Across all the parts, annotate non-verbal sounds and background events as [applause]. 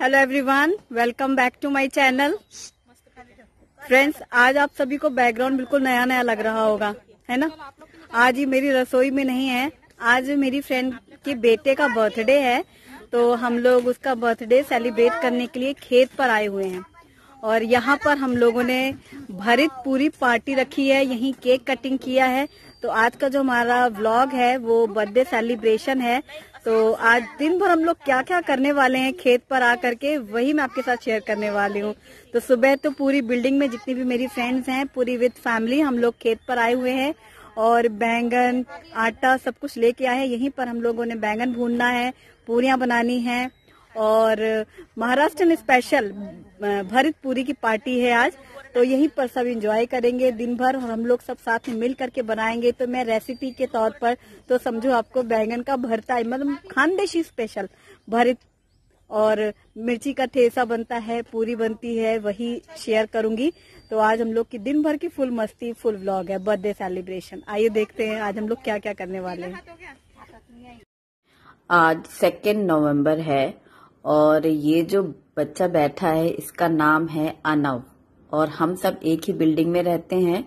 hello everyone welcome back to my channel friends आज आप सभी को बैकग्राउंड बिल्कुल नया नया लग रहा होगा है ना आज ही मेरी रसोई में नहीं है आज मेरी फ्रेंड के बेटे का बर्थडे है तो हम लोग उसका बर्थडे सेलिब्रेट करने के लिए खेत पर आए हुए हैं और यहाँ पर हम लोगों ने भरित पूरी पार्टी रखी है यहीं केक कटिंग किया है तो आज का जो हमारा व्लॉग है वो बर्थडे सेलिब्रेशन है तो आज दिन भर हम लोग क्या क्या करने वाले हैं खेत पर आ करके वही मैं आपके साथ शेयर करने वाली हूँ तो सुबह तो पूरी बिल्डिंग में जितनी भी मेरी फ्रेंड्स हैं पूरी विद फैमिली हम लोग खेत पर आए हुए हैं और बैंगन आटा सब कुछ लेके आए हैं यहीं पर हम लोगों ने बैंगन भूनना है पूरियाँ बनानी है और महाराष्ट्र स्पेशल भरित पूरी की पार्टी है आज तो यहीं पर सब इंजॉय करेंगे दिन भर और हम लोग सब साथ में मिल करके बनाएंगे तो मैं रेसिपी के तौर पर तो समझो आपको बैंगन का भरता मतलब खानदेशी स्पेशल भरित और मिर्ची का ठेसा बनता है पूरी बनती है वही शेयर करूंगी तो आज हम लोग की दिन भर की फुल मस्ती फुल ब्लॉग है बर्थडे सेलिब्रेशन आइए देखते हैं आज हम लोग क्या क्या करने वाले हैं आज सेकेंड नवंबर है और ये जो बच्चा बैठा है इसका नाम है अनव और हम सब एक ही बिल्डिंग में रहते हैं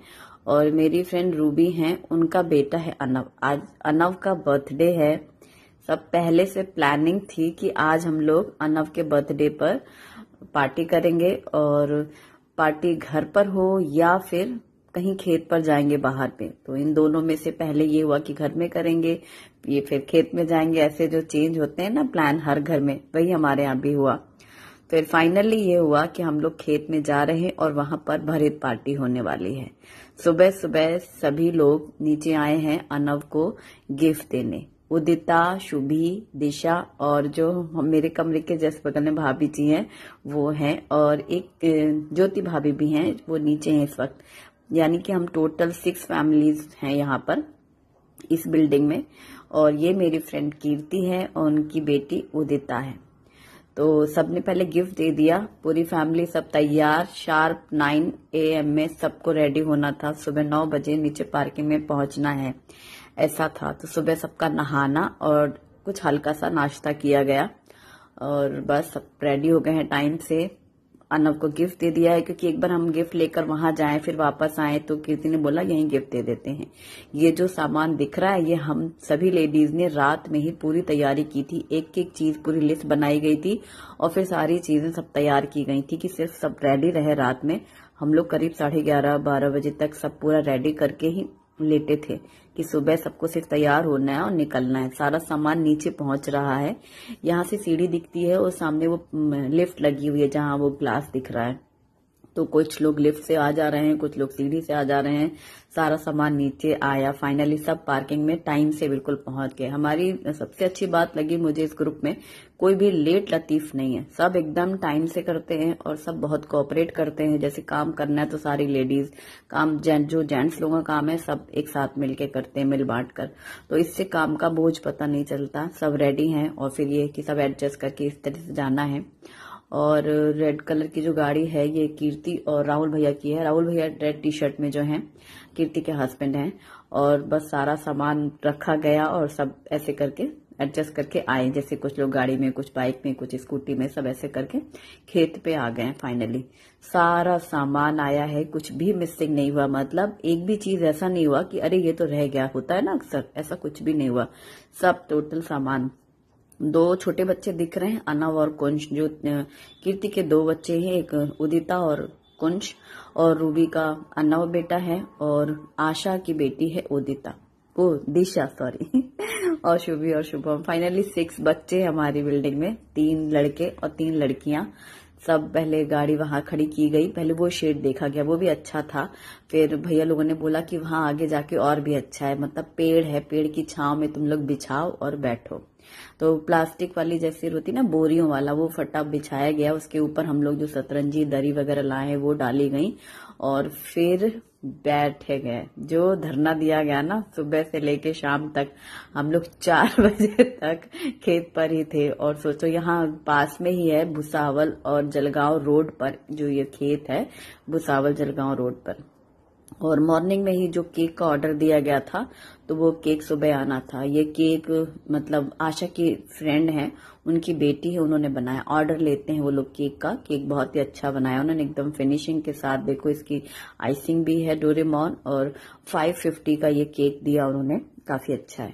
और मेरी फ्रेंड रूबी हैं उनका बेटा है अनव आज अनव का बर्थडे है सब पहले से प्लानिंग थी कि आज हम लोग अनव के बर्थडे पर पार्टी करेंगे और पार्टी घर पर हो या फिर कहीं खेत पर जाएंगे बाहर पे तो इन दोनों में से पहले ये हुआ कि घर में करेंगे ये फिर खेत में जाएंगे ऐसे जो चेंज होते हैं ना प्लान हर घर में वही हमारे यहाँ भी हुआ फिर फाइनली ये हुआ कि हम लोग खेत में जा रहे हैं और वहां पर भरित पार्टी होने वाली है सुबह सुबह सभी लोग नीचे आए हैं अनव को गिफ्ट देने उदिता शुभी दिशा और जो मेरे कमरे के जस्ट बगल में भाभी जी हैं वो हैं और एक ज्योति भाभी भी हैं वो नीचे हैं इस वक्त यानी कि हम टोटल सिक्स फैमिलीज हैं यहाँ पर इस बिल्डिंग में और ये मेरी फ्रेंड कीर्ति है और उनकी बेटी उदिता है तो सबने पहले गिफ्ट दे दिया पूरी फैमिली सब तैयार शार्प नाइन ए एम में सबको रेडी होना था सुबह नौ बजे नीचे पार्किंग में पहुंचना है ऐसा था तो सुबह सबका नहाना और कुछ हल्का सा नाश्ता किया गया और बस सब रेडी हो गए हैं टाइम से अनव को गिफ्ट दे दिया है क्योंकि एक बार हम गिफ्ट लेकर वहां जाए फिर वापस आए तो कीर्ति ने बोला यही गिफ्ट दे देते हैं ये जो सामान दिख रहा है ये हम सभी लेडीज ने रात में ही पूरी तैयारी की थी एक एक चीज पूरी लिस्ट बनाई गई थी और फिर सारी चीजें सब तैयार की गई थी कि सिर्फ सब रेडी रहे रात में हम लोग करीब साढ़े ग्यारह बारह बजे तक सब पूरा रेडी करके ही लेटे थे कि सुबह सबको सिर्फ तैयार होना है और निकलना है सारा सामान नीचे पहुंच रहा है यहाँ से सीढ़ी दिखती है और सामने वो लिफ्ट लगी हुई है जहाँ वो ग्लास दिख रहा है तो कुछ लोग लिफ्ट से आ जा रहे हैं कुछ लोग सीढ़ी से आ जा रहे हैं सारा सामान नीचे आया फाइनली सब पार्किंग में टाइम से बिल्कुल पहुंच गए हमारी सबसे अच्छी बात लगी मुझे इस ग्रुप में कोई भी लेट लतीफ नहीं है सब एकदम टाइम से करते हैं और सब बहुत कोऑपरेट करते हैं जैसे काम करना है तो सारी लेडीज काम जेंट जो जेंट्स लोगों का काम है सब एक साथ मिलके करते हैं मिल बांट कर तो इससे काम का बोझ पता नहीं चलता सब रेडी हैं और फिर ये कि सब एडजस्ट करके इस तरह से जाना है और रेड कलर की जो गाड़ी है ये कीर्ति और राहुल भैया की है राहुल भैया रेड टी शर्ट में जो है कीर्ति के हस्बैंड हैं और बस सारा सामान रखा गया और सब ऐसे करके एडजस्ट करके आए जैसे कुछ लोग गाड़ी में कुछ बाइक में कुछ स्कूटी में सब ऐसे करके खेत पे आ गए फाइनली सारा सामान आया है कुछ भी मिसिंग नहीं हुआ मतलब एक भी चीज ऐसा नहीं हुआ कि अरे ये तो रह गया होता है ना अक्सर ऐसा कुछ भी नहीं हुआ सब टोटल सामान दो छोटे बच्चे दिख रहे हैं अनव और कुंश जो कीर्ति के दो बच्चे हैं एक उदिता और कुंश और रूबी का अनव बेटा है और आशा की बेटी है उदिता वो दिशा सॉरी [laughs] और शुभी और शुभम फाइनली सिक्स बच्चे हमारी बिल्डिंग में तीन लड़के और तीन लड़कियां सब पहले गाड़ी वहां खड़ी की गई पहले वो शेड देखा गया वो भी अच्छा था फिर भैया लोगों ने बोला कि वहां आगे जाके और भी अच्छा है मतलब पेड़ है पेड़ की छाव में तुम लोग बिछाओ और बैठो तो प्लास्टिक वाली जैसी होती ना बोरियों वाला वो फटा बिछाया गया उसके ऊपर हम लोग जो सतरंजी दरी वगैरह लाए वो डाली गई और फिर बैठे गए जो धरना दिया गया ना सुबह से लेके शाम तक हम लोग [laughs] चार बजे तक खेत पर ही थे और सोचो यहाँ पास में ही है भुसावल और जलगांव रोड पर जो ये खेत है भुसावल जलगांव रोड पर और मॉर्निंग में ही जो केक का ऑर्डर दिया गया था तो वो केक सुबह आना था ये केक मतलब आशा की फ्रेंड है उनकी बेटी है उन्होंने बनाया ऑर्डर लेते हैं वो लोग केक का केक बहुत ही अच्छा बनाया उन्होंने एकदम फिनिशिंग के साथ देखो इसकी आइसिंग भी है डोरेमॉन और 550 का ये केक दिया उन्होंने काफी अच्छा है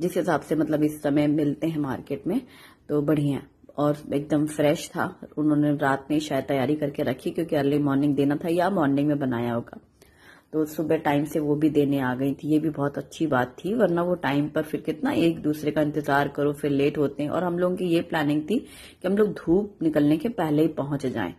जिस हिसाब से मतलब इस समय मिलते हैं मार्केट में तो बढ़िया और एकदम फ्रेश था उन्होंने रात में शायद तैयारी करके रखी क्योंकि अर्ली मॉर्निंग देना था या मॉर्निंग में बनाया होगा तो सुबह टाइम से वो भी देने आ गई थी ये भी बहुत अच्छी बात थी वरना वो टाइम पर फिर कितना एक दूसरे का इंतजार करो फिर लेट होते हैं और हम लोगों की ये प्लानिंग थी कि हम लोग धूप निकलने के पहले ही पहुंच जाएं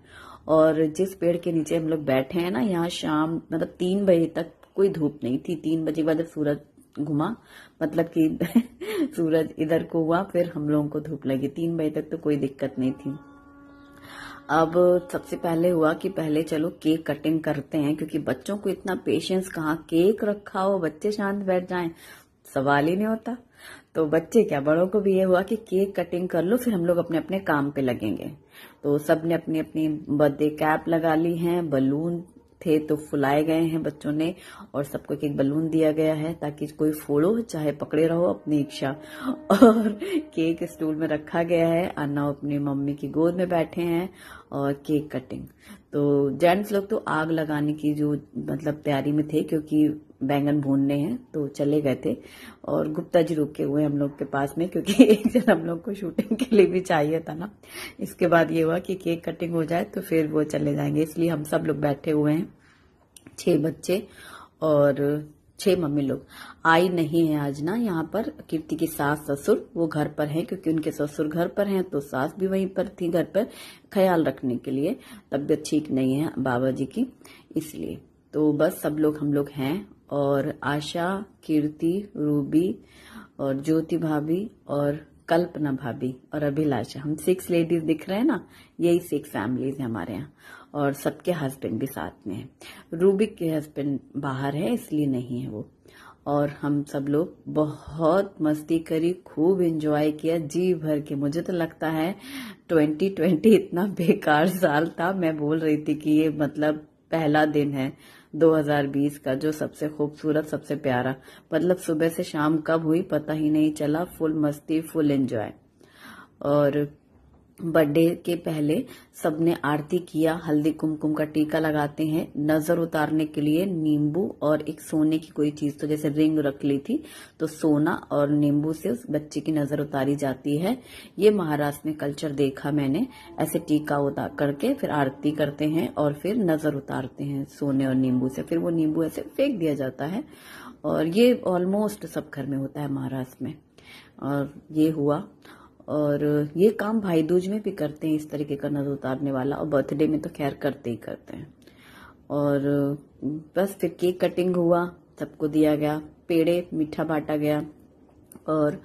और जिस पेड़ के नीचे हम लोग बैठे हैं ना यहाँ शाम मतलब तीन बजे तक कोई धूप नहीं थी तीन बजे के बाद सूरज घुमा मतलब कि [laughs] सूरज इधर को हुआ फिर हम लोगों को धूप लगी तीन बजे तक तो कोई दिक्कत नहीं थी अब सबसे पहले हुआ कि पहले चलो केक कटिंग करते हैं क्योंकि बच्चों को इतना पेशेंस कहाँ केक रखा हो बच्चे शांत बैठ जाएं सवाल ही नहीं होता तो बच्चे क्या बड़ों को भी ये हुआ कि केक कटिंग कर लो फिर हम लोग अपने अपने काम पे लगेंगे तो सब ने अपनी अपनी बर्थडे कैप लगा ली है बलून थे तो फुलाए गए हैं बच्चों ने और सबको एक एक बलून दिया गया है ताकि कोई फोड़ो चाहे पकड़े रहो अपनी इच्छा और केक स्टूल में रखा गया है अन्ना अपनी मम्मी की गोद में बैठे हैं और केक कटिंग तो जेंट्स लोग तो आग लगाने की जो मतलब तैयारी में थे क्योंकि बैंगन भूनने हैं तो चले गए थे और गुप्ता जी रुके हुए हम लोग के पास में क्योंकि [laughs] एक जन हम लोग को शूटिंग के लिए भी चाहिए था ना इसके बाद ये हुआ कि केक कटिंग हो जाए तो फिर वो चले जाएंगे इसलिए हम सब लोग बैठे हुए हैं छह बच्चे और छह मम्मी लोग आई नहीं है आज ना यहाँ पर कीर्ति की सास ससुर वो घर पर हैं क्योंकि उनके ससुर घर पर हैं तो सास भी वहीं पर थी घर पर ख्याल रखने के लिए तबियत ठीक नहीं है बाबा जी की इसलिए तो बस सब लोग हम लोग हैं और आशा कीर्ति रूबी और ज्योति भाभी और कल्पना भाभी और अभिलाषा हम सिक्स लेडीज दिख रहे हैं ना यही सिक्स फैमिलीज है हमारे यहाँ और सबके हस्बैंड भी साथ में है रूबिक के हस्बैंड बाहर है इसलिए नहीं है वो और हम सब लोग बहुत मस्ती करी खूब एंजॉय किया जी भर के मुझे तो लगता है 2020 इतना बेकार साल था मैं बोल रही थी कि ये मतलब पहला दिन है 2020 का जो सबसे खूबसूरत सबसे प्यारा मतलब सुबह से शाम कब हुई पता ही नहीं चला फुल मस्ती फुल एंजॉय और बर्थडे के पहले सबने आरती किया हल्दी कुमकुम का टीका लगाते हैं नजर उतारने के लिए नींबू और एक सोने की कोई चीज तो जैसे रिंग रख ली थी तो सोना और नींबू से उस बच्चे की नजर उतारी जाती है ये महाराष्ट्र में कल्चर देखा मैंने ऐसे टीका उतार करके फिर आरती करते हैं और फिर नजर उतारते हैं सोने और नींबू से फिर वो नींबू ऐसे फेंक दिया जाता है और ये ऑलमोस्ट सब घर में होता है महाराष्ट्र में और ये हुआ और ये काम भाई दूज में भी करते हैं इस तरीके का नजर उतारने वाला और बर्थडे में तो खैर करते ही करते हैं और बस फिर केक कटिंग हुआ सबको दिया गया पेड़े मीठा बांटा गया और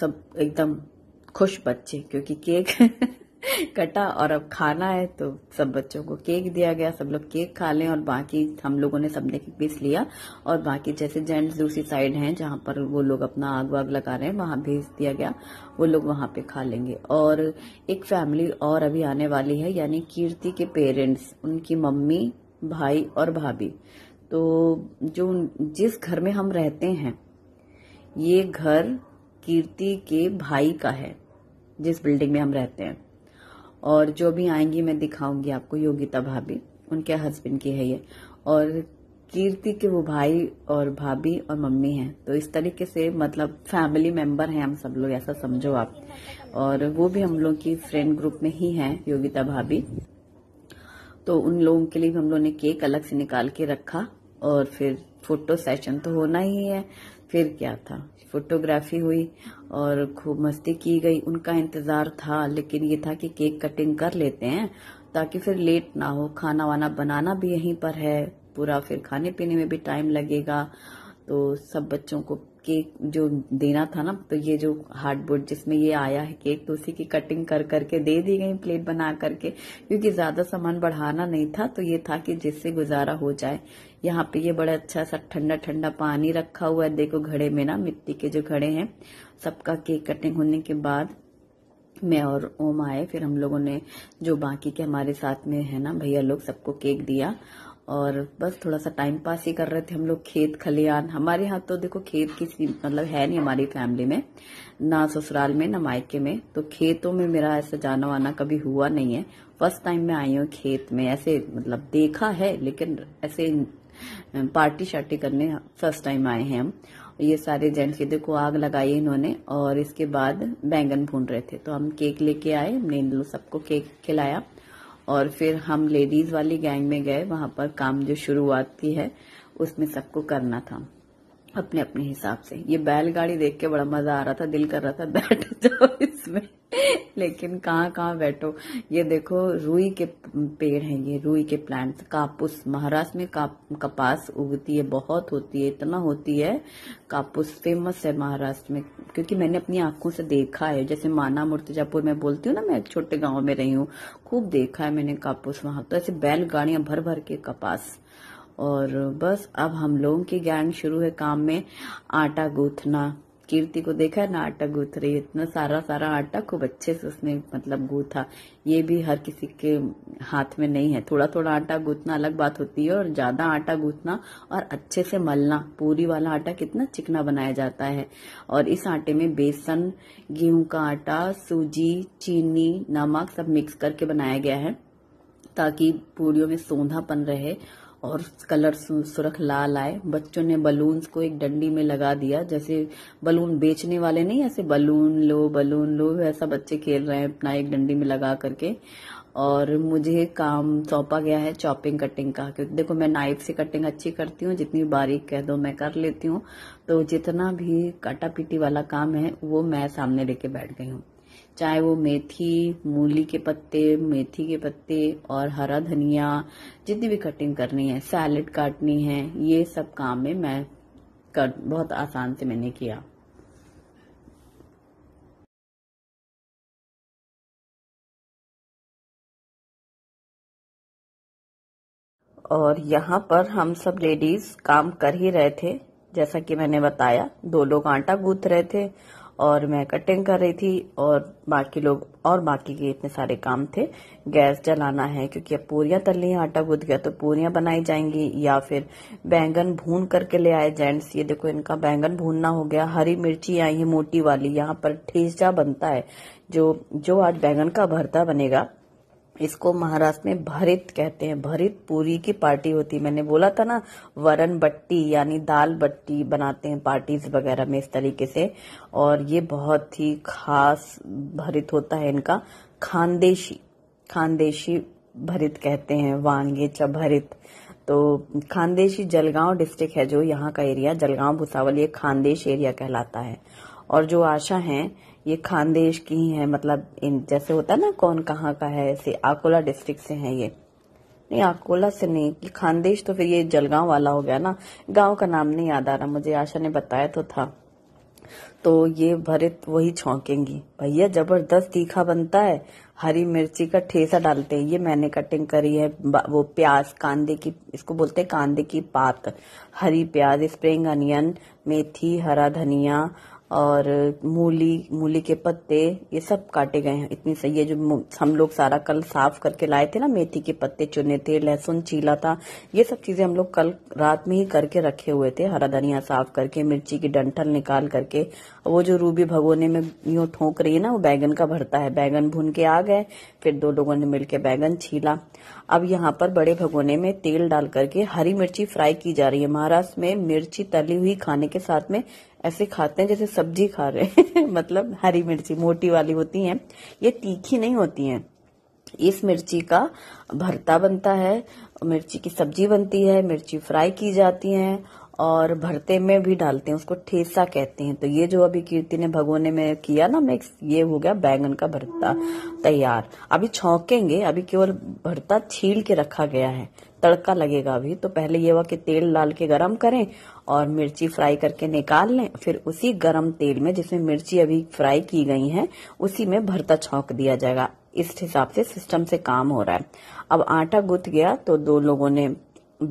सब एकदम खुश बच्चे क्योंकि केक [laughs] [laughs] कटा और अब खाना है तो सब बच्चों को केक दिया गया सब लोग केक खा लें और बाकी हम लोगों ने सबने केक पीस लिया और बाकी जैसे जेंट्स दूसरी साइड हैं जहां पर वो लोग अपना आग वाग लगा रहे हैं वहां भेज दिया गया वो लोग वहां पे खा लेंगे और एक फैमिली और अभी आने वाली है यानी कीर्ति के पेरेंट्स उनकी मम्मी भाई और भाभी तो जो जिस घर में हम रहते हैं ये घर कीर्ति के भाई का है जिस बिल्डिंग में हम रहते हैं और जो भी आएंगी मैं दिखाऊंगी आपको योगिता भाभी उनके हस्बैंड की है ये और कीर्ति के वो भाई और भाभी और मम्मी हैं तो इस तरीके से मतलब फैमिली मेंबर हैं हम सब लोग ऐसा समझो आप और वो भी हम लोग की फ्रेंड ग्रुप में ही हैं योगिता भाभी तो उन लोगों के लिए भी हम लोगों ने केक अलग से निकाल के रखा और फिर फोटो सेशन तो होना ही है फिर क्या था फोटोग्राफी हुई और खूब मस्ती की गई उनका इंतज़ार था लेकिन ये था कि केक कटिंग कर लेते हैं ताकि फिर लेट ना हो खाना वाना बनाना भी यहीं पर है पूरा फिर खाने पीने में भी टाइम लगेगा तो सब बच्चों को केक जो देना था ना तो ये जो हार्डबोर्ड जिसमें ये आया है केक तो उसी की कटिंग कर करके दे दी गई प्लेट बना करके क्योंकि ज्यादा सामान बढ़ाना नहीं था तो ये था कि जिससे गुजारा हो जाए यहाँ पे ये बड़ा अच्छा सा ठंडा ठंडा पानी रखा हुआ है देखो घड़े में ना मिट्टी के जो घड़े हैं सबका केक कटिंग होने के बाद मैं और ओम आए फिर हम लोगों ने जो बाकी के हमारे साथ में है ना भैया लोग सबको केक दिया और बस थोड़ा सा टाइम पास ही कर रहे थे हम लोग खेत खलियान हमारे यहाँ तो देखो खेत की मतलब है नहीं हमारी फैमिली में ना ससुराल में ना मायके में तो खेतों में मेरा ऐसा जाना वाना कभी हुआ नहीं है फर्स्ट टाइम मैं आई हूँ खेत में ऐसे मतलब देखा है लेकिन ऐसे पार्टी शार्टी करने फर्स्ट टाइम आए हैं हम ये सारे जेंट्स ये देखो आग लगाई इन्होंने और इसके बाद बैंगन भून रहे थे तो हम केक लेके आए हमने इन लोग सबको केक खिलाया और फिर हम लेडीज वाली गैंग में गए वहां पर काम जो शुरुआत की है उसमें सबको करना था अपने अपने हिसाब से ये बैलगाड़ी देख के बड़ा मजा आ रहा था दिल कर रहा था [laughs] बैठ जाओ इसमें लेकिन कहाँ कहाँ बैठो ये देखो रुई के पेड़ हैं ये रुई के प्लांट्स कापूस महाराष्ट्र में का, कपास उगती है बहुत होती है इतना होती है कापूस फेमस है महाराष्ट्र में क्योंकि मैंने अपनी आंखों से देखा है जैसे माना मुर्तिजापुर में बोलती हूँ ना मैं एक छोटे गाँव में रही हूँ खूब देखा है मैंने कापूस वहां तो ऐसे बैलगाड़ियां भर भर के कपास और बस अब हम लोगों की गैंग शुरू है काम में आटा गूंथना कीर्ति को देखा है ना आटा गूंथ रही है इतना सारा सारा आटा खूब अच्छे से उसने मतलब गूथा ये भी हर किसी के हाथ में नहीं है थोड़ा थोड़ा आटा गूंथना अलग बात होती है और ज्यादा आटा गूंथना और अच्छे से मलना पूरी वाला आटा कितना चिकना बनाया जाता है और इस आटे में बेसन गेहूं का आटा सूजी चीनी नमक सब मिक्स करके बनाया गया है ताकि पूरी में सोंधापन रहे और कलर सुरख लाल आए बच्चों ने बलून्स को एक डंडी में लगा दिया जैसे बलून बेचने वाले नहीं ऐसे बलून लो बलून लो ऐसा बच्चे खेल रहे हैं अपना एक डंडी में लगा करके और मुझे काम सौंपा गया है चॉपिंग कटिंग का क्योंकि देखो मैं नाइफ से कटिंग अच्छी करती हूँ जितनी बारीक कह दो मैं कर लेती हूँ तो जितना भी काटा पीटी वाला काम है वो मैं सामने लेके बैठ गई हूँ चाहे वो मेथी मूली के पत्ते मेथी के पत्ते और हरा धनिया जितनी भी कटिंग करनी है सैलड काटनी है ये सब काम में मैं कर बहुत आसान से मैंने किया और यहाँ पर हम सब लेडीज काम कर ही रहे थे जैसा कि मैंने बताया दो लोग आटा गूंथ रहे थे और मैं कटिंग कर रही थी और बाकी लोग और बाकी के इतने सारे काम थे गैस जलाना है क्योंकि अब पूरियां तल ली आटा गुद गया तो पूरियां बनाई जाएंगी या फिर बैंगन भून करके ले आए जेंट्स ये देखो इनका बैंगन भूनना हो गया हरी मिर्ची आई है मोटी वाली यहाँ पर ठेजा बनता है जो जो आज बैंगन का भरता बनेगा इसको महाराष्ट्र में भरित कहते हैं भरित पूरी की पार्टी होती है मैंने बोला था ना वरण बट्टी यानी दाल बट्टी बनाते हैं पार्टीज वगैरह में इस तरीके से और ये बहुत ही खास भरित होता है इनका खानदेशी खानदेशी भरित कहते हैं वांगे चभरित तो खानदेशी जलगांव डिस्ट्रिक्ट है जो यहाँ का एरिया जलगांव भुसावल ये खानदेश एरिया कहलाता है और जो आशा है ये खानदेश की ही है मतलब इन जैसे होता है ना कौन कहाँ का है ऐसे आकोला डिस्ट्रिक्ट से हैं ये नहीं आकोला से नहीं कि खानदेश तो फिर ये जलगांव वाला हो गया ना गांव का नाम नहीं याद आ रहा मुझे आशा ने बताया तो था तो ये भरित वही छौंकेंगी भैया जबरदस्त तीखा बनता है हरी मिर्ची का ठेसा डालते हैं ये मैंने कटिंग करी है वो प्याज कांदे की इसको बोलते हैं कांदे की पात हरी प्याज स्प्रिंग अनियन मेथी हरा धनिया और मूली मूली के पत्ते ये सब काटे गए हैं इतनी सही है जो हम लोग सारा कल साफ करके लाए थे ना मेथी के पत्ते चुने थे लहसुन चीला था ये सब चीजें हम लोग कल रात में ही करके रखे हुए थे हरा धनिया साफ करके मिर्ची की डंठल निकाल करके वो जो रूबी भगोने में यूं ठोंक रही है ना वो बैगन का भरता है बैगन भून के आ गए फिर दो लोगों ने मिलकर बैगन छीला अब यहाँ पर बड़े भगोने में तेल डाल करके हरी मिर्ची फ्राई की जा रही है महाराष्ट्र में मिर्ची तली हुई खाने के साथ में ऐसे खाते हैं जैसे सब्जी खा रहे हैं [laughs] मतलब हरी मिर्ची मोटी वाली होती हैं ये तीखी नहीं होती हैं इस मिर्ची का भरता बनता है मिर्ची की सब्जी बनती है मिर्ची फ्राई की जाती है और भरते में भी डालते हैं उसको ठेसा कहते हैं तो ये जो अभी कीर्ति ने भगोने में किया ना मिक्स ये हो गया बैंगन का भरता तैयार अभी छौकेंगे अभी केवल भरता छील के रखा गया है तड़का लगेगा अभी तो पहले ये हुआ कि तेल डाल के गरम करें और मिर्ची फ्राई करके निकाल लें फिर उसी गरम तेल में जिसमें मिर्ची अभी फ्राई की गई है उसी में भरता छौक दिया जाएगा इस हिसाब से सिस्टम से काम हो रहा है अब आटा गुथ गया तो दो लोगों ने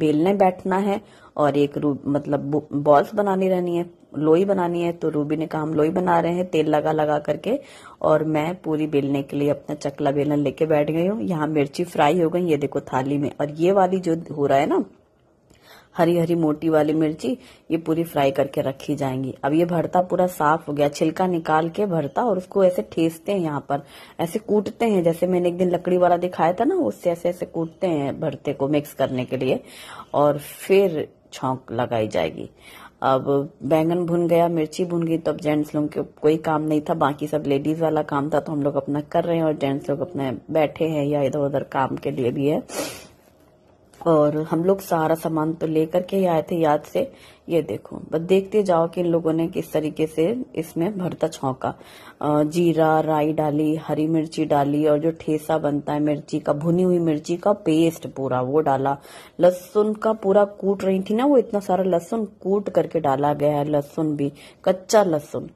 बेलने बैठना है और एक मतलब बॉल्स बनानी रहनी है लोई बनानी है तो रूबी ने कहा हम लोई बना रहे हैं तेल लगा लगा करके और मैं पूरी बेलने के लिए अपना चकला बेलन लेके बैठ गई हूँ यहाँ मिर्ची फ्राई हो गई ये देखो थाली में और ये वाली जो हो रहा है ना हरी हरी मोटी वाली मिर्ची ये पूरी फ्राई करके रखी जाएंगी अब ये भरता पूरा साफ हो गया छिलका निकाल के भरता और उसको ऐसे ठेसते हैं यहाँ पर ऐसे कूटते हैं जैसे मैंने एक दिन लकड़ी वाला दिखाया था ना उससे ऐसे ऐसे कूटते हैं भरते को मिक्स करने के लिए और फिर छौक लगाई जाएगी अब बैंगन भुन गया मिर्ची भुन गई तो अब जेंट्स लोग के कोई काम नहीं था बाकी सब लेडीज वाला काम था तो हम लोग अपना कर रहे हैं और जेंट्स लोग अपने बैठे हैं या इधर उधर काम के लिए भी है और हम लोग सारा सामान तो लेकर के आए थे याद से ये देखो बस देखते जाओ कि इन लोगों ने किस तरीके से इसमें भरता छौंका जीरा राई डाली हरी मिर्ची डाली और जो ठेसा बनता है मिर्ची का भुनी हुई मिर्ची का पेस्ट पूरा वो डाला लहसुन का पूरा कूट रही थी ना वो इतना सारा लहसुन कूट करके डाला गया है लहसुन भी कच्चा लहसुन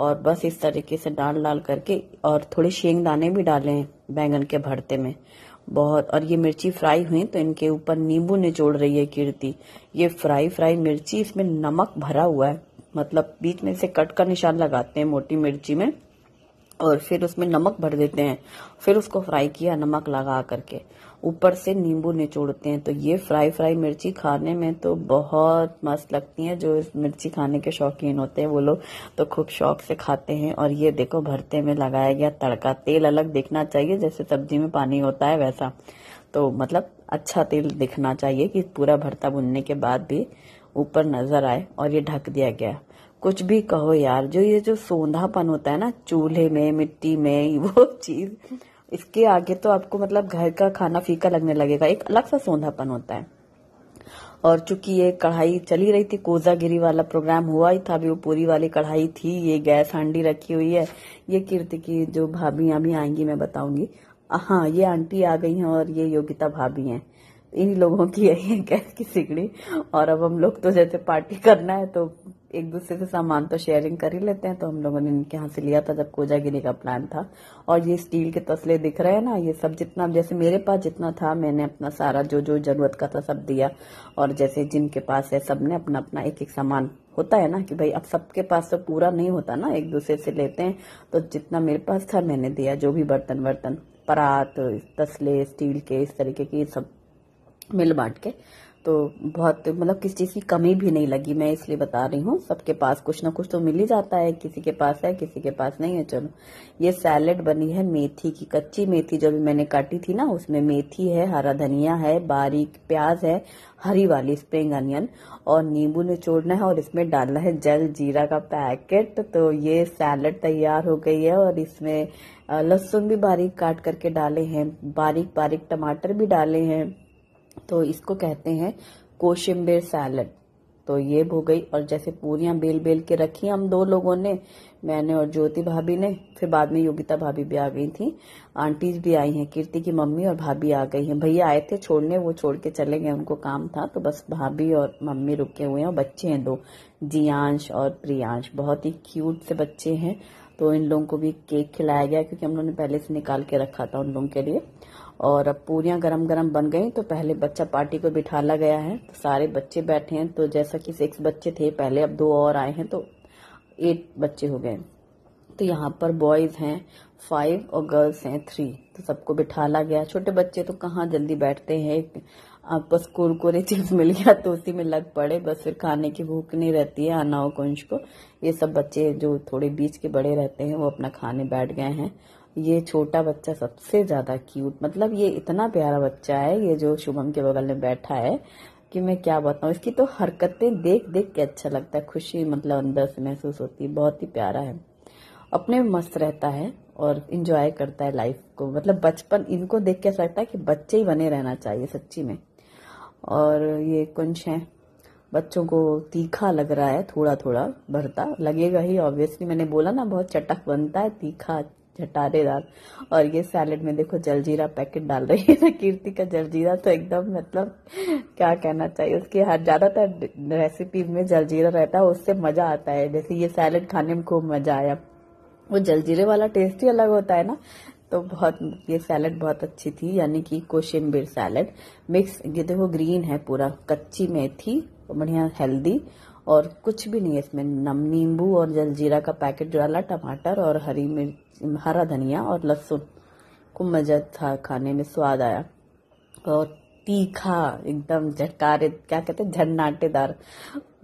और बस इस तरीके से डाल डाल करके और थोड़े शेंग दाने भी डाले बैंगन के भरते में बहुत और ये मिर्ची फ्राई हुई तो इनके ऊपर नींबू निचोड़ रही है कीर्ति ये फ्राई फ्राई मिर्ची इसमें नमक भरा हुआ है मतलब बीच में से कट का निशान लगाते हैं मोटी मिर्ची में और फिर उसमें नमक भर देते हैं फिर उसको फ्राई किया नमक लगा करके ऊपर से नींबू निचोड़ते हैं तो ये फ्राई फ्राई मिर्ची खाने में तो बहुत मस्त लगती है जो मिर्ची खाने के शौकीन होते हैं वो लोग तो खूब शौक से खाते हैं और ये देखो भरते में लगाया गया तड़का तेल अलग दिखना चाहिए जैसे सब्जी में पानी होता है वैसा तो मतलब अच्छा तेल दिखना चाहिए कि पूरा भरता बुनने के बाद भी ऊपर नजर आए और ये ढक दिया गया कुछ भी कहो यार जो ये जो सोंधापन होता है ना चूल्हे में मिट्टी में [laughs] वो चीज इसके आगे तो आपको मतलब घर का खाना फीका लगने लगेगा एक अलग सा सोंधापन होता है और चूंकि ये कढ़ाई चली रही थी कोजागिरी वाला प्रोग्राम हुआ ही था अभी वो पूरी वाली कढ़ाई थी ये गैस हांडी रखी हुई है ये कीर्ति की जो भाभी भी आएंगी मैं बताऊंगी हाँ ये आंटी आ गई हैं और ये योगिता भाभी हैं इन लोगों की यही है गैस की सिगड़ी और अब हम लोग तो जैसे पार्टी करना है तो एक दूसरे से सामान तो शेयरिंग कर ही लेते हैं तो हम लोगों ने इनके यहाँ से लिया था जब कोजागिरी का प्लान था और ये स्टील के तसले दिख रहे हैं ना ये सब जितना जैसे मेरे पास जितना था मैंने अपना सारा जो जो जरूरत का था सब दिया और जैसे जिनके पास है सबने अपना अपना एक एक सामान होता है ना कि भाई अब सबके पास तो पूरा नहीं होता ना एक दूसरे से लेते हैं तो जितना मेरे पास था मैंने दिया जो भी बर्तन वर्तन परात तसले स्टील के इस तरीके की सब मिल बांट के तो बहुत मतलब किसी चीज़ की कमी भी नहीं लगी मैं इसलिए बता रही हूँ सबके पास कुछ ना कुछ तो मिल ही जाता है किसी के पास है किसी के पास नहीं है चलो ये सैलेड बनी है मेथी की कच्ची मेथी जो भी मैंने काटी थी ना उसमें मेथी है हरा धनिया है बारीक प्याज है हरी वाली स्प्रिंग अनियन और नींबू निचोड़ना है और इसमें डालना है जल जीरा का पैकेट तो ये सैलड तैयार हो गई है और इसमें लहसुन भी बारीक काट करके डाले हैं बारीक बारीक टमाटर भी डाले हैं तो इसको कहते हैं कोशिम्बेर सैलड तो ये हो गई और जैसे पूरियां बेल बेल के रखी हम दो लोगों ने मैंने और ज्योति भाभी ने फिर बाद में योगिता भाभी भी आ गई थी आंटीज भी आई हैं कीर्ति की मम्मी और भाभी आ गई हैं भैया आए थे छोड़ने वो छोड़ के चले गए उनको काम था तो बस भाभी और मम्मी रुके हुए हैं और बच्चे हैं दो जियांश और प्रियांश बहुत ही क्यूट से बच्चे हैं तो इन लोगों को भी केक खिलाया गया क्योंकि हम लोगों ने पहले से निकाल के रखा था उन लोगों के लिए और अब पूरिया गरम गरम बन गई तो पहले बच्चा पार्टी को बिठाला गया है तो सारे बच्चे बैठे हैं तो जैसा कि सिक्स बच्चे थे पहले अब दो और आए हैं तो एट बच्चे हो गए तो यहाँ पर बॉयज़ हैं फाइव और गर्ल्स हैं थ्री तो सबको बिठाला गया छोटे बच्चे तो कहाँ जल्दी बैठते हैं अब बस कुरकुरे चिप्स मिल गया तो उसी में लग पड़े बस फिर खाने की भूख नहीं रहती है अनाओ कुंश को ये सब बच्चे जो थोड़े बीच के बड़े रहते हैं वो अपना खाने बैठ गए हैं ये छोटा बच्चा सबसे ज्यादा क्यूट मतलब ये इतना प्यारा बच्चा है ये जो शुभम के बगल में बैठा है कि मैं क्या बताऊं इसकी तो हरकतें देख देख के अच्छा लगता है खुशी मतलब अंदर से महसूस होती है बहुत ही प्यारा है अपने मस्त रहता है और इंजॉय करता है लाइफ को मतलब बचपन इनको देख के ऐसा लगता है कि बच्चे ही बने रहना चाहिए सच्ची में और ये कुंश है बच्चों को तीखा लग रहा है थोड़ा थोड़ा भरता लगेगा ही ऑब्वियसली मैंने बोला ना बहुत चटक बनता है तीखा झटारेदार और ये सैलेड में देखो जलजीरा पैकेट डाल रही है ना कीर्ति का जलजीरा तो एकदम मतलब क्या कहना चाहिए उसके हर ज़्यादातर रेसिपी में जलजीरा रहता है उससे मज़ा आता है जैसे ये सैलेड खाने में खूब मज़ा आया वो जलजीरे वाला टेस्ट ही अलग होता है ना तो बहुत ये सैलड बहुत अच्छी थी यानी कि कोशिन बिर सैलेड मिक्स ये देखो ग्रीन है पूरा कच्ची मेथी बढ़िया हेल्दी और कुछ भी नहीं है इसमें नम नींबू और जलजीरा का पैकेट डाला टमाटर और हरी मिर्च हरा धनिया और लहसुन को मज़ा था खाने में स्वाद आया और तीखा एकदम झटकारे क्या कहते हैं झन्नाटेदार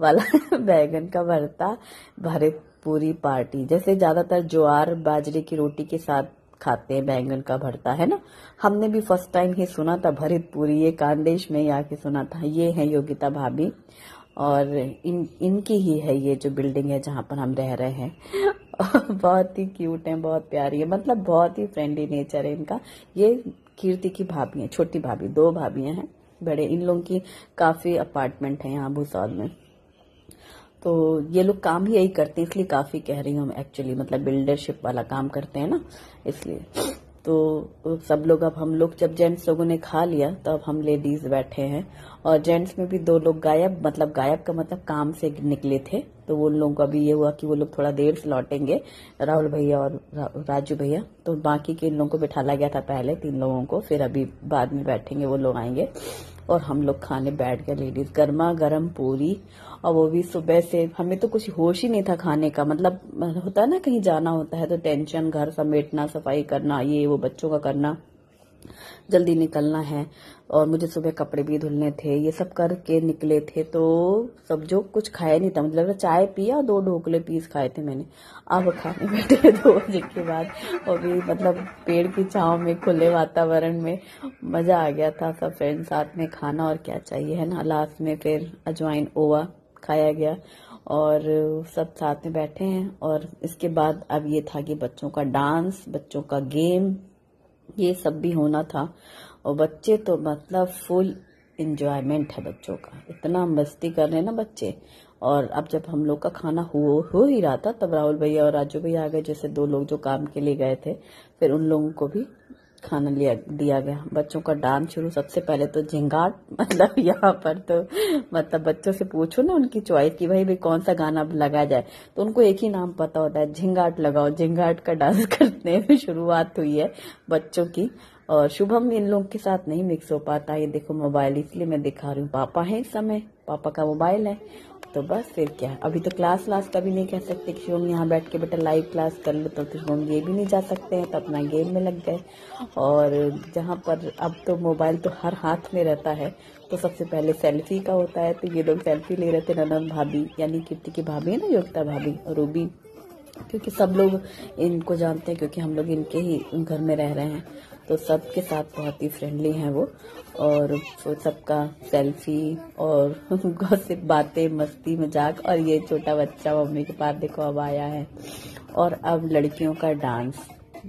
वाला [laughs] बैगन का भरता भरे पूरी पार्टी जैसे ज़्यादातर ज्वार बाजरे की रोटी के साथ खाते हैं बैंगन का भरता है ना हमने भी फर्स्ट टाइम ही सुना था भरित पूरी ये कांडेश में ही आके सुना था ये है योगिता भाभी और इन इनकी ही है ये जो बिल्डिंग है जहाँ पर हम रह रहे हैं [laughs] बहुत ही क्यूट हैं बहुत प्यारी है मतलब बहुत ही फ्रेंडली नेचर है इनका ये कीर्ति की भाभी हैं छोटी भाभी दो भाभियाँ हैं बड़े इन लोगों की काफ़ी अपार्टमेंट है यहाँ भूसौल में तो ये लोग काम भी यही करते हैं इसलिए काफ़ी कह रही हूँ एक्चुअली मतलब बिल्डरशिप वाला काम करते हैं ना इसलिए तो सब लोग अब हम लोग जब जेंट्स लोगों ने खा लिया तो अब हम लेडीज बैठे हैं और जेंट्स में भी दो लोग गायब मतलब गायब का मतलब काम से निकले थे तो उन लोगों का भी ये हुआ कि वो लोग थोड़ा देर से लौटेंगे राहुल भैया और रा, राजू भैया तो बाकी के इन लोगों को बिठाला गया था पहले तीन लोगों को फिर अभी बाद में बैठेंगे वो लोग आएंगे और हम लोग खाने बैठ गए लेडीज गर्मा गर्म पूरी और वो भी सुबह से हमें तो कुछ होश ही नहीं था खाने का मतलब होता है ना कहीं जाना होता है तो टेंशन घर समेटना सफाई करना ये वो बच्चों का करना जल्दी निकलना है और मुझे सुबह कपड़े भी धुलने थे ये सब करके निकले थे तो सब जो कुछ खाया नहीं था मतलब चाय पिया दो ढोकले पीस खाए थे मैंने अब खाने [laughs] बैठे दो बजे के बाद और भी मतलब पेड़ की छाव में खुले वातावरण में मज़ा आ गया था सब फ्रेंड साथ में खाना और क्या चाहिए है ना लास्ट में फिर अजवाइन ओवा खाया गया और सब साथ में बैठे हैं और इसके बाद अब ये था कि बच्चों का डांस बच्चों का गेम ये सब भी होना था और बच्चे तो मतलब फुल इंजॉयमेंट है बच्चों का इतना मस्ती कर रहे हैं ना बच्चे और अब जब हम लोग का खाना हो हो ही रहा था तब राहुल भैया और राजू भैया आ गए जैसे दो लोग जो काम के लिए गए थे फिर उन लोगों को भी खाना लिया दिया गया बच्चों का डांस शुरू सबसे पहले तो झिंगाट [laughs] मतलब यहाँ पर तो मतलब बच्चों से पूछो ना उनकी चॉइस की भाई भाई कौन सा गाना अब लगाया जाए तो उनको एक ही नाम पता होता है झिंगाट लगाओ झिंगाट का डांस [laughs] करने में शुरुआत हुई है बच्चों की और शुभम इन लोगों के साथ नहीं मिक्स हो पाता ये देखो मोबाइल इसलिए मैं दिखा रही हूँ पापा है इस समय पापा का मोबाइल है तो बस फिर क्या है अभी तो क्लास व्लास का भी नहीं कह सकते कि शिवम यहाँ बैठ के बेटा लाइव क्लास कर लो तो फिर शिवम ये भी नहीं जा सकते हैं तो अपना गेम में लग गए और जहाँ पर अब तो मोबाइल तो हर हाथ में रहता है तो सबसे पहले सेल्फी का होता है तो ये लोग सेल्फी ले रहे थे ननन भाभी यानी कीर्ति की भाभी है ना योगिता भाभी और रूबी क्योंकि सब लोग इनको जानते हैं क्योंकि हम लोग इनके ही घर में रह रहे हैं तो सबके साथ बहुत ही फ्रेंडली हैं वो और सबका सेल्फी और गॉसिप [laughs] बातें मस्ती मजाक और ये छोटा बच्चा मम्मी के पास देखो अब आया है और अब लड़कियों का डांस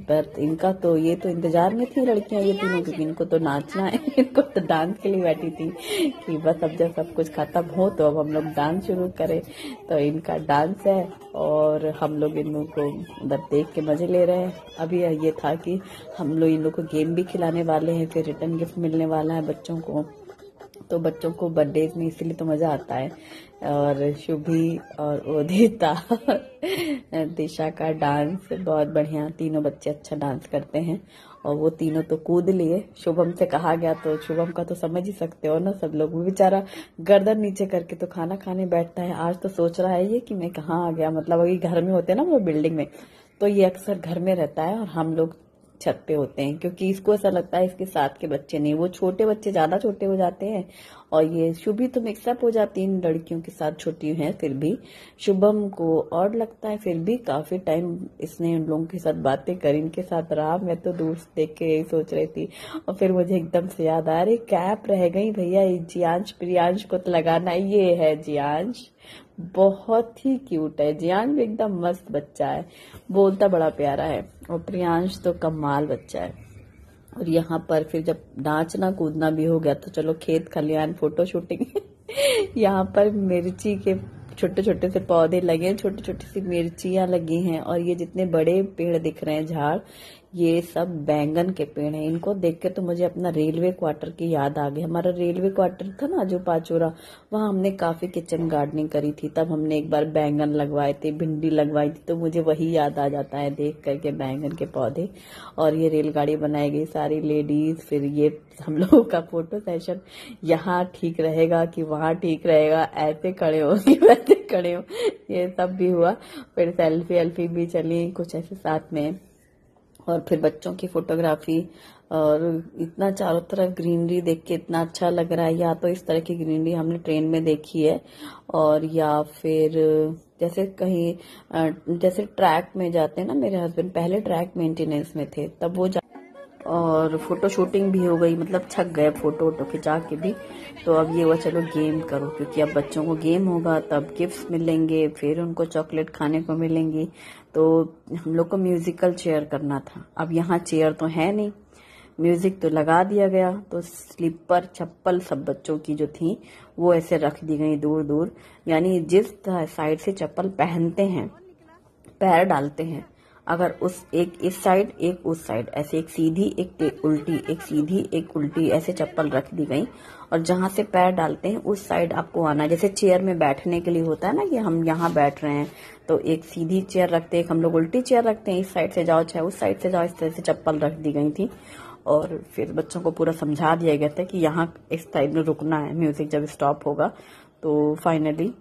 पर इनका तो ये तो इंतजार में थी लड़कियां ये तीनों क्योंकि इनको तो नाचना है [laughs] इनको तो डांस के लिए बैठी थी कि बस अब जब सब कुछ खत्म हो तो अब हम लोग डांस शुरू करें तो इनका डांस है और हम लोग इन लोग को उधर देख के मज़े ले रहे हैं अभी ये था कि हम लोग इन लोग को गेम भी खिलाने वाले हैं फिर रिटर्न गिफ्ट मिलने वाला है बच्चों को तो बच्चों को बर्थडे में इसीलिए तो मज़ा आता है और शुभी और उदिता दिशा का डांस बहुत बढ़िया तीनों बच्चे अच्छा डांस करते हैं और वो तीनों तो कूद लिए शुभम से कहा गया तो शुभम का तो समझ ही सकते हो ना सब लोग वो बेचारा गर्दन नीचे करके तो खाना खाने बैठता है आज तो सोच रहा है ये कि मैं कहाँ आ गया मतलब अभी घर में होते ना वो बिल्डिंग में तो ये अक्सर घर में रहता है और हम लोग छत पे होते हैं क्योंकि इसको ऐसा लगता है इसके साथ के बच्चे नहीं वो छोटे बच्चे ज्यादा छोटे हो जाते हैं और ये शुभी तो मिक्सअप हो जाती है इन लड़कियों के साथ छोटी हैं फिर भी शुभम को और लगता है फिर भी काफी टाइम इसने उन लोगों के साथ बातें करी इनके साथ रहा मैं तो दूर से देख के यही सोच रही थी और फिर मुझे एकदम से याद आ रही कैप रह गई भैया जियांश प्रियांश को तो लगाना ये है जियांश बहुत ही क्यूट है जियान भी एकदम मस्त बच्चा है बोलता बड़ा प्यारा है और प्रियांश तो कमाल बच्चा है और यहाँ पर फिर जब नाचना कूदना भी हो गया तो चलो खेत खलियान फोटो शूटिंग [laughs] यहाँ पर मिर्ची के छोटे छोटे से पौधे लगे हैं छोटी छोटी सी मिर्चियां लगी हैं और ये जितने बड़े पेड़ दिख रहे हैं झाड़ ये सब बैंगन के पेड़ हैं इनको देख के तो मुझे अपना रेलवे क्वार्टर की याद आ गई हमारा रेलवे क्वार्टर था ना जो पाचोरा वहाँ हमने काफ़ी किचन गार्डनिंग करी थी तब हमने एक बार बैंगन लगवाए थे भिंडी लगवाई थी तो मुझे वही याद आ जाता है देख करके बैंगन के पौधे और ये रेलगाड़ी बनाई गई सारी लेडीज़ फिर ये हम लोगों का फोटो सेशन यहाँ ठीक रहेगा कि वहाँ ठीक रहेगा ऐसे खड़े हो कि वैसे खड़े हो ये सब भी हुआ फिर सेल्फी एल्फी भी चली कुछ ऐसे साथ में और फिर बच्चों की फोटोग्राफी और इतना चारों तरफ ग्रीनरी देख के इतना अच्छा लग रहा है या तो इस तरह की ग्रीनरी हमने ट्रेन में देखी है और या फिर जैसे कहीं जैसे ट्रैक में जाते हैं ना मेरे हस्बैंड पहले ट्रैक मेंटेनेंस में थे तब वो जा और फोटो शूटिंग भी हो गई मतलब छक गए फोटो वोटो खिंचा के भी तो अब ये हुआ चलो गेम करो क्योंकि अब बच्चों को गेम होगा तब गिफ्ट्स मिलेंगे फिर उनको चॉकलेट खाने को मिलेंगी तो हम लोग को म्यूजिकल चेयर करना था अब यहाँ चेयर तो है नहीं म्यूजिक तो लगा दिया गया तो स्लीपर चप्पल सब बच्चों की जो थी वो ऐसे रख दी गई दूर दूर यानी जिस साइड से चप्पल पहनते हैं पैर डालते हैं अगर उस एक इस साइड एक उस साइड ऐसे एक सीधी एक उल्टी एक सीधी एक उल्टी ऐसे चप्पल रख दी गई और जहां से पैर डालते हैं उस साइड आपको आना जैसे चेयर में बैठने के लिए होता है ना कि हम यहाँ बैठ रहे हैं तो एक सीधी चेयर रखते हैं हम लोग उल्टी चेयर रखते हैं इस साइड से जाओ चाहे उस साइड से जाओ इस तरह से चप्पल रख दी गई थी और फिर बच्चों को पूरा समझा दिया गया था कि यहाँ इस साइड में रुकना है म्यूजिक जब स्टॉप होगा तो फाइनली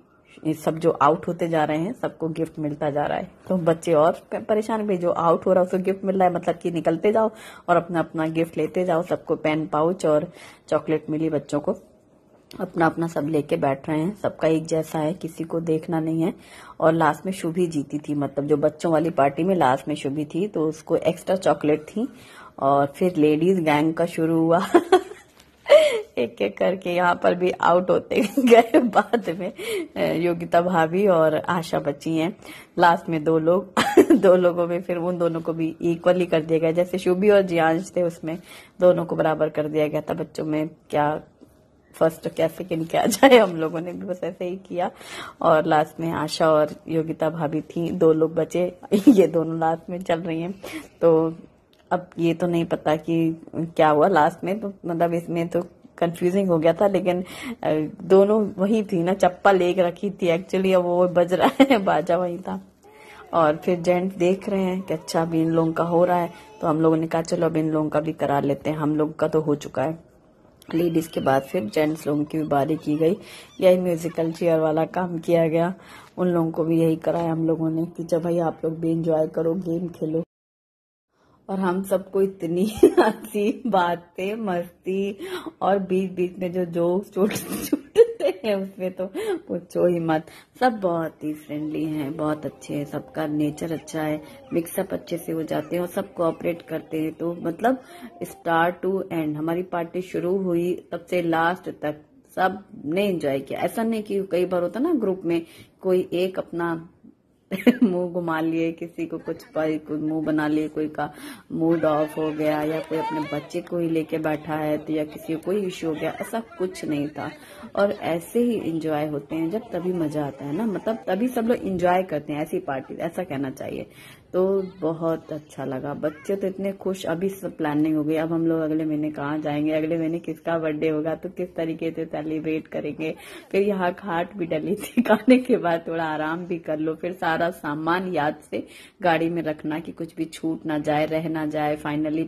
ये सब जो आउट होते जा रहे हैं सबको गिफ्ट मिलता जा रहा है तो बच्चे और परेशान भी जो आउट हो रहा है उसको गिफ्ट मिल रहा है मतलब कि निकलते जाओ और अपना अपना गिफ्ट लेते जाओ सबको पेन पाउच और चॉकलेट मिली बच्चों को अपना अपना सब लेके बैठ रहे हैं सबका एक जैसा है किसी को देखना नहीं है और लास्ट में शुभी जीती थी मतलब जो बच्चों वाली पार्टी में लास्ट में शुभी थी तो उसको एक्स्ट्रा चॉकलेट थी और फिर लेडीज गैंग का शुरू हुआ [laughs] एक एक करके यहाँ पर भी आउट होते गए [laughs] बाद में योगिता भाभी और आशा बची हैं लास्ट में दो लोग [laughs] दो लोगों में फिर उन दोनों को भी इक्वली कर दिया गया जैसे शुभी और जियांश थे उसमें दोनों को बराबर कर दिया गया था बच्चों में क्या फर्स्ट क्या सेकेंड क्या [laughs] जाए हम लोगों ने भी बस ऐसे ही किया और लास्ट में आशा और योगिता भाभी थी दो लोग बचे ये दोनों लास्ट में चल रही हैं तो अब ये तो नहीं पता कि क्या हुआ लास्ट में तो मतलब इसमें तो कंफ्यूजिंग हो गया था लेकिन दोनों वही थी ना चप्पल एक रखी थी एक्चुअली अब वो बज रहा है [laughs] बाजा वही था और फिर जेंट्स देख रहे हैं कि अच्छा अभी इन लोगों का हो रहा है तो हम लोगों ने कहा चलो अब इन लोगों का भी करा लेते हैं हम लोगों का तो हो चुका है लेडीज़ के बाद फिर जेंट्स लोगों की भी बारी की गई यही म्यूज़िकल चेयर वाला काम किया गया उन लोगों को भी यही कराया हम लोगों ने कि जब अच्छा, भाई आप लोग भी इंजॉय करो गेम खेलो और हम सबको इतनी [laughs] हंसी बातें मस्ती और बीच बीच में जो जोक्स छोटे हैं उसमें तो पूछो ही मत सब बहुत ही फ्रेंडली हैं बहुत अच्छे हैं सबका नेचर अच्छा है मिक्सअप अच्छे से हो जाते हैं और सब कोऑपरेट करते हैं तो मतलब स्टार्ट टू एंड हमारी पार्टी शुरू हुई तब से लास्ट तक सब ने एंजॉय किया ऐसा नहीं कि कई बार होता ना ग्रुप में कोई एक अपना [laughs] मुंह घुमा लिए किसी को कुछ मुंह बना लिए कोई का मूड ऑफ हो गया या कोई अपने बच्चे को ही लेके बैठा है तो या किसी को कोई इशू हो गया ऐसा कुछ नहीं था और ऐसे ही इंजॉय होते हैं जब तभी मजा आता है ना मतलब तभी सब लोग इंजॉय करते हैं ऐसी पार्टी ऐसा कहना चाहिए तो बहुत अच्छा लगा बच्चे तो इतने खुश अभी सब प्लानिंग हो गई अब हम लोग अगले महीने कहाँ जाएंगे अगले महीने किसका बर्थडे होगा तो किस तरीके से सेलिब्रेट करेंगे फिर यहाँ खाट भी डली थी [laughs] खाने के बाद थोड़ा आराम भी कर लो फिर सारा सामान याद से गाड़ी में रखना कि कुछ भी छूट ना जाए रह ना जाए फाइनली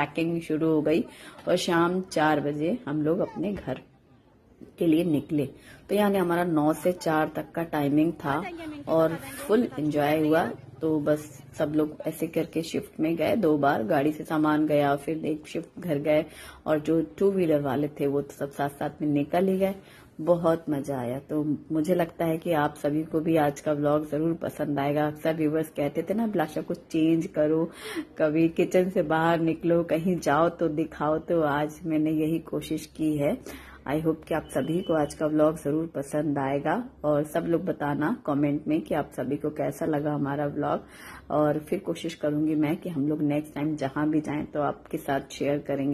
पैकिंग शुरू हो गई और शाम चार बजे हम लोग अपने घर के लिए निकले तो यानी हमारा नौ से चार तक का टाइमिंग था और फुल एंजॉय हुआ तो बस सब लोग ऐसे करके शिफ्ट में गए दो बार गाड़ी से सामान गया फिर एक शिफ्ट घर गए और जो टू व्हीलर वाले थे वो तो सब साथ साथ में निकल ही गए बहुत मजा आया तो मुझे लगता है कि आप सभी को भी आज का व्लॉग जरूर पसंद आएगा अक्सर व्यूवर्स कहते थे ना अभिलाषा को चेंज करो कभी किचन से बाहर निकलो कहीं जाओ तो दिखाओ तो आज मैंने यही कोशिश की है आई होप कि आप सभी को आज का व्लॉग जरूर पसंद आएगा और सब लोग बताना कमेंट में कि आप सभी को कैसा लगा हमारा व्लॉग और फिर कोशिश करूंगी मैं कि हम लोग नेक्स्ट टाइम जहां भी जाएं तो आपके साथ शेयर करेंगे